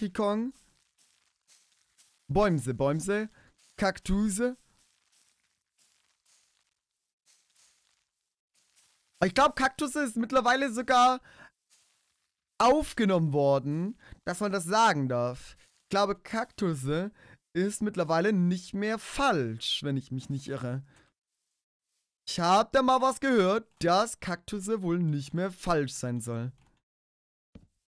Donkey Kong. Bäumse, Bäumse. Kaktuse. Ich glaube, Kaktuse ist mittlerweile sogar aufgenommen worden, dass man das sagen darf. Ich glaube, Kaktuse ist mittlerweile nicht mehr falsch, wenn ich mich nicht irre. Ich habe da mal was gehört, dass Kaktuse wohl nicht mehr falsch sein soll.